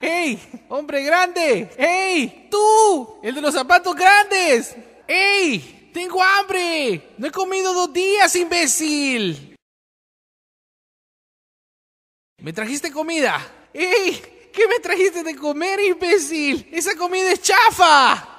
¡Ey! ¡Hombre grande! ¡Ey! ¡Tú! ¡El de los zapatos grandes! ¡Ey! ¡Tengo hambre! ¡No he comido dos días, imbécil! ¿Me trajiste comida? ¡Ey! ¿Qué me trajiste de comer, imbécil? ¡Esa comida es chafa!